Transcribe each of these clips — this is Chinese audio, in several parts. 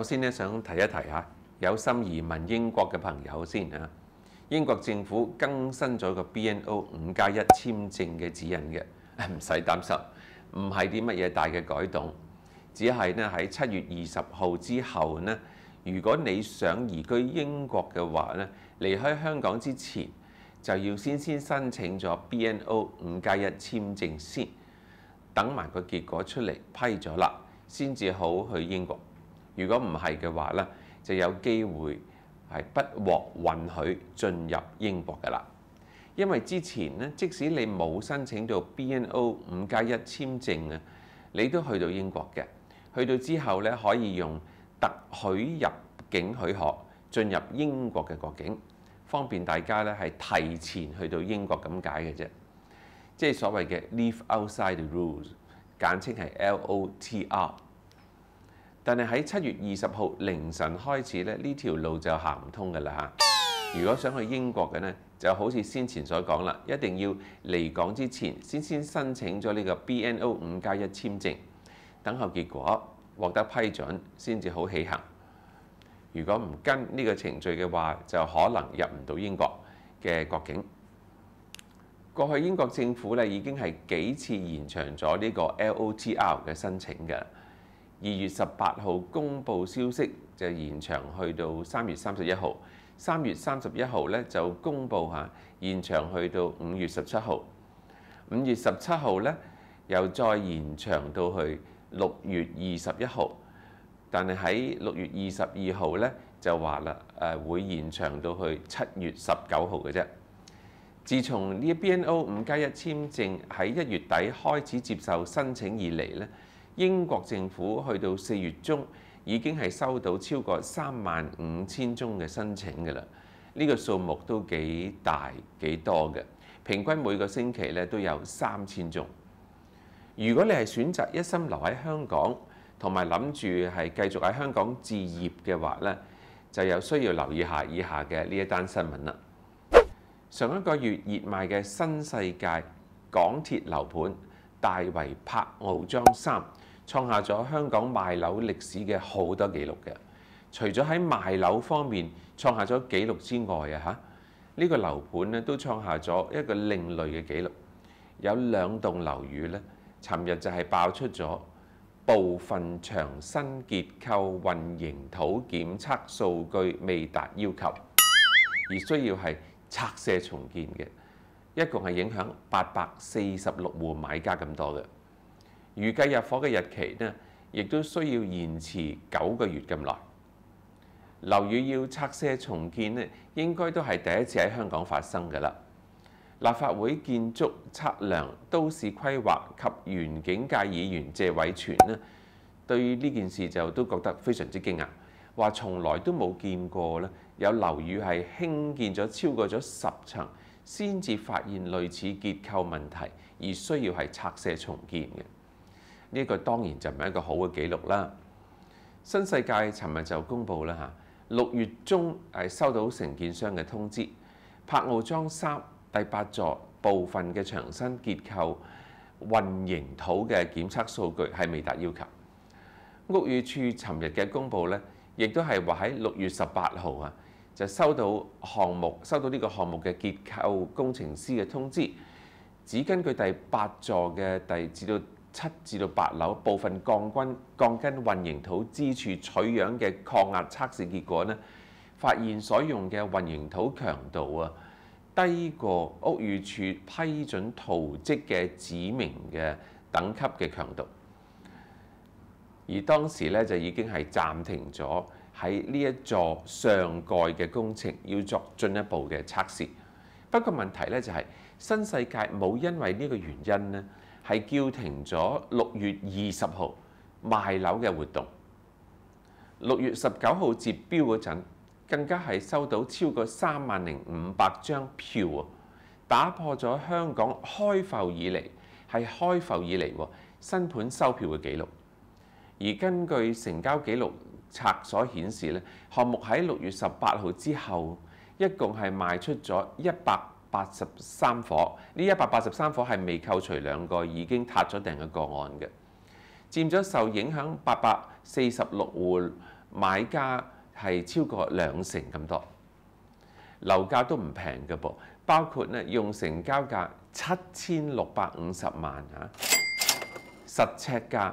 首先咧，想提一提嚇有心移民英國嘅朋友先嚇。英國政府更新咗個 BNO 五加一簽證嘅指引嘅，唔使擔心，唔係啲乜嘢大嘅改動，只係咧喺七月二十號之後咧，如果你想移居英國嘅話咧，離開香港之前就要先先申請咗 BNO 五加一簽證先，等埋個結果出嚟批咗啦，先至好去英國。如果唔係嘅話咧，就有機會係不獲允許進入英國噶啦。因為之前咧，即使你冇申請到 BNO 五加一簽證啊，你都去到英國嘅。去到之後咧，可以用特許入境許可進入英國嘅國境，方便大家咧係提前去到英國咁解嘅啫。即係所謂嘅 Leave Outside the Rules，簡稱係 LOTR。但係喺七月二十號凌晨開始咧，呢條路就行唔通㗎啦如果想去英國嘅咧，就好似先前所講啦，一定要離港之前先先申請咗呢個 B N O 五加一簽證，等候結果獲得批准先至好起行。如果唔跟呢個程序嘅話，就可能入唔到英國嘅國境。過去英國政府咧已經係幾次延長咗呢個 L O T R 嘅申請嘅。二月十八號公布消息，就延長去到三月三十一號。三月三十一號咧就公布嚇，延長去到五月十七號。五月十七號咧又再延長到去六月二十一號。但係喺六月二十二號咧就話啦，誒會延長到去七月十九號嘅啫。自從呢個 BNO 五加一簽證喺一月底開始接受申請以嚟咧。英國政府去到四月中已經係收到超過三萬五千宗嘅申請嘅啦，呢個數目都幾大幾多嘅，平均每個星期咧都有三千宗。如果你係選擇一心留喺香港，同埋諗住係繼續喺香港置業嘅話咧，就有需要留意下以下嘅呢一單新聞啦。上一個月熱賣嘅新世界港鐵樓盤。大圍柏傲張三，創下咗香港賣樓歷史嘅好多記錄嘅。除咗喺賣樓方面創下咗記錄之外啊，嚇呢個樓盤咧都創下咗一個另類嘅記錄。有兩棟樓宇咧，尋日就係爆出咗部分長新結構運營土檢測數據未達要求，而需要係拆卸重建嘅。一共係影響八百四十六户買家咁多嘅，預計入伙嘅日期呢，亦都需要延遲九個月咁耐。樓宇要拆卸重建呢，應該都係第一次喺香港發生嘅啦。立法會建築測量都市規劃及園境界議員謝偉全呢，對呢件事就都覺得非常之驚訝，話從來都冇見過咧，有樓宇係興建咗超過咗十層。先至發現類似結構問題，而需要係拆卸重建嘅，呢個當然就唔係一個好嘅記錄啦。新世界尋日就公佈啦嚇，六月中誒收到承建商嘅通知，柏傲莊三第八座部分嘅牆身結構運營土嘅檢測數據係未達要求。屋宇處尋日嘅公佈咧，亦都係話喺六月十八號啊。就收到項目收到呢個項目嘅結構工程師嘅通知，只根據第八座嘅第至到七至到八樓部分鋼筋鋼筋混凝土支柱取樣嘅抗壓測試結果呢，發現所用嘅混凝土強度啊低過屋宇署批准圖積嘅指明嘅等級嘅強度，而當時咧就已經係暫停咗。喺呢一座上蓋嘅工程要作進一步嘅測試。不過問題咧就係新世界冇因為呢個原因咧係叫停咗六月二十號賣樓嘅活動。六月十九號截標嗰陣，更加係收到超過三萬零五百張票啊，打破咗香港開埠以嚟係開埠以嚟新盤收票嘅記錄。而根據成交記錄。拆所顯示咧，項目喺六月十八號之後，一共係賣出咗一百八十三伙。呢一百八十三伙係未扣除兩個已經塌咗訂嘅個案嘅，佔咗受影響八百四十六户買家係超過兩成咁多。樓價都唔平嘅噃，包括咧用成交價七千六百五十萬嚇，實尺價。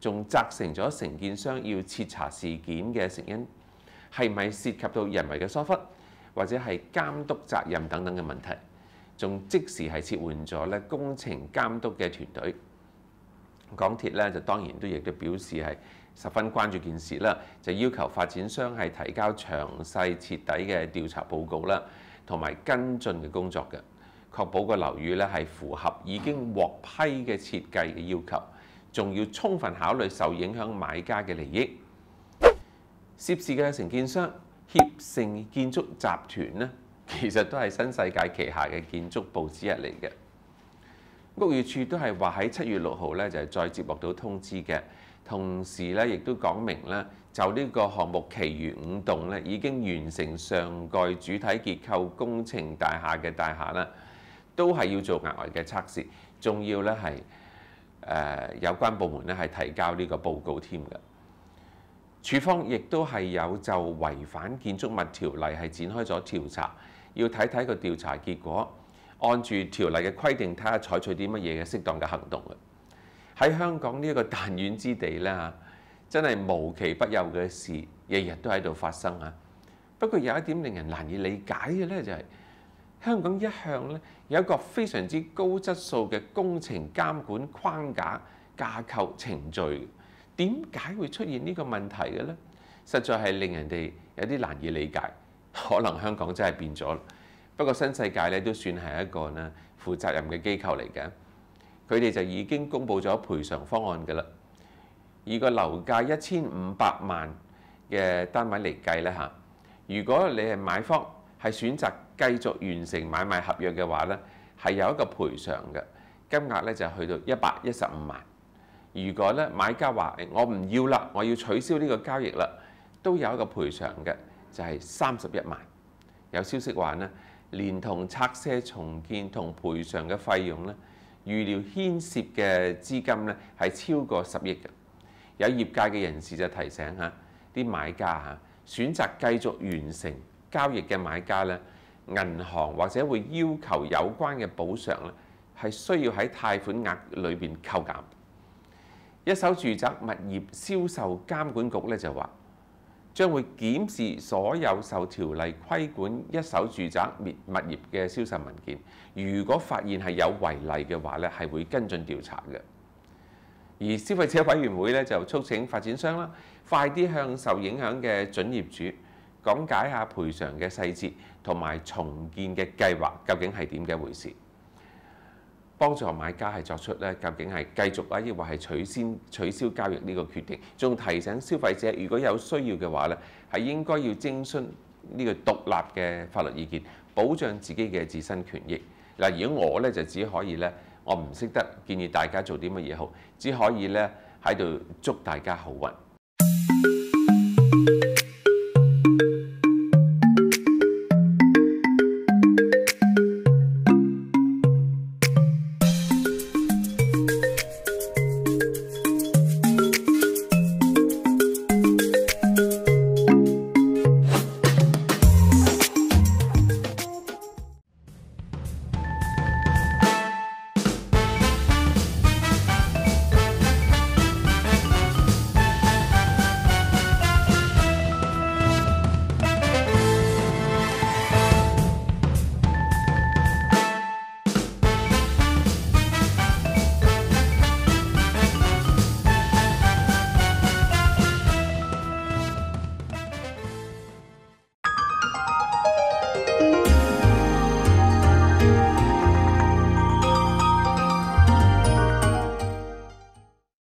仲責成咗承建商要徹查事件嘅成因，係咪涉及到人為嘅疏忽，或者係監督責任等等嘅問題？仲即時係撤換咗咧工程監督嘅團隊。港鐵咧就當然都亦都表示係十分關注件事啦，就要求發展商係提交詳細徹底嘅調查報告啦，同埋跟進嘅工作嘅，確保個樓宇咧係符合已經獲批嘅設計嘅要求。仲要充分考慮受影響買家嘅利益，涉事嘅承建商協盛建築集團咧，其實都係新世界旗下嘅建築部之一嚟嘅。屋宇署都係話喺七月六號咧，就係再接獲到通知嘅，同時咧亦都講明咧，就呢個項目，其餘五棟咧已經完成上蓋主體結構工程大廈嘅大廈啦，都係要做額外嘅測試，重要咧係。誒有關部門咧係提交呢個報告添嘅，處方亦都係有就違反建築物條例係展開咗調查，要睇睇個調查結果，按住條例嘅規定睇下採取啲乜嘢嘅適當嘅行動喺香港呢一個彈丸之地咧真係無奇不有嘅事，日日都喺度發生啊！不過有一點令人難以理解嘅咧就係。香港一向咧有一個非常之高質素嘅工程監管框架架構程序，點解會出現呢個問題嘅咧？實在係令人哋有啲難以理解。可能香港真係變咗。不過新世界咧都算係一個咧負責任嘅機構嚟嘅，佢哋就已經公布咗賠償方案嘅啦。以個樓價一千五百萬嘅單位嚟計咧嚇，如果你係買方。係選擇繼續完成買賣合約嘅話咧，係有一個賠償嘅金額咧，就去到一百一十五萬。如果咧買家話：，我唔要啦，我要取消呢個交易啦，都有一個賠償嘅，就係三十一萬。有消息話咧，連同拆卸重建同賠償嘅費用咧，預料牽涉嘅資金咧係超過十億嘅。有業界嘅人士就提醒下啲買家嚇，選擇繼續完成。交易嘅買家咧，銀行或者會要求有關嘅補償咧，係需要喺貸款額裏邊扣減。一手住宅物業銷售監管局咧就話，將會檢視所有受條例規管一手住宅滅物業嘅銷售文件，如果發現係有違例嘅話咧，係會跟進調查嘅。而消費者委員會咧就促請發展商啦，快啲向受影響嘅準業主。講解下賠償嘅細節同埋重建嘅計劃究竟係點嘅回事，幫助買家係作出咧究竟係繼續啊，抑或係取消取消交易呢個決定。仲提醒消費者，如果有需要嘅話咧，係應該要徵詢呢個獨立嘅法律意見，保障自己嘅自身權益。嗱，如果我咧就只可以咧，我唔識得建議大家做啲乜嘢好，只可以咧喺度祝大家好運。